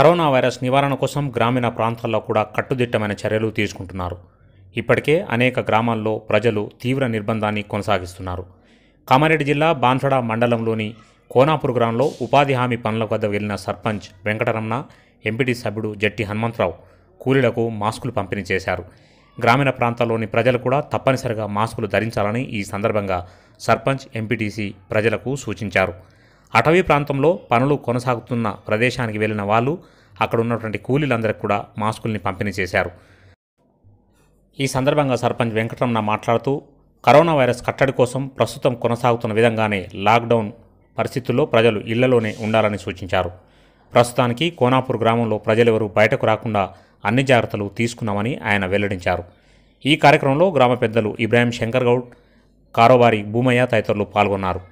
corona virus నివారణ కోసం గ్రామీణ ప్రాంతాల్లో కూడా కట్టుదిట్టమైన చర్యలు తీసుకుంటున్నారు ఇప్పటికే అనేక గ్రామాల్లో ప్రజలు తీవ్ర నిర్బంధాన్ని కొనసాగిస్తున్నారు కామారెడ్డి జిల్లా బాన్సడా మండలంలోని కోనాపూర్ గ్రామంలో ఉపాధి హామీ పనుల వద్ద వెళ్లిన సర్పంచ్ వెంకటరమణ ఎంపీటీ సభ్యుడు జట్టి హనుమంతరావు కూలీలకు మాస్కులు పంపిణీ చేశారు గ్రామీణ ప్రాంతాల్లోని ప్రజలు కూడా తప్పనిసరిగా మాస్కులు ధరించాలని ఈ సందర్భంగా సర్పంచ్ ఎంపీటీసీ ప్రజలకు సూచించారు అటవీ ప్రాంతంలో పనులు కొనసాగుతున్న ప్రదేశానికి వెళ్ళిన వాళ్ళు అక్కడ ఉన్నటువంటి కూలీలందరికీ కూడా మాస్కుల్ని పంపిణీ చేశారు ఈ సందర్భంగా సర్పంచ్ వెంకటరమణ మాట్లాడుతూ కరోనా వైరస్ కట్టడి కోసం ప్రస్తుతం కొనసాగుతున్న విధంగానే లాక్డౌన్ పరిస్థితుల్లో ప్రజలు ఇళ్లలోనే ఉండాలని సూచించారు ప్రస్తుతానికి కోనాపూర్ గ్రామంలో ప్రజలెవరూ బయటకు రాకుండా అన్ని జాగ్రత్తలు తీసుకున్నామని ఆయన వెల్లడించారు ఈ కార్యక్రమంలో గ్రామ పెద్దలు ఇబ్రాహీం శంకర్ గౌడ్ కారోబారి భూమయ్య తదితరులు పాల్గొన్నారు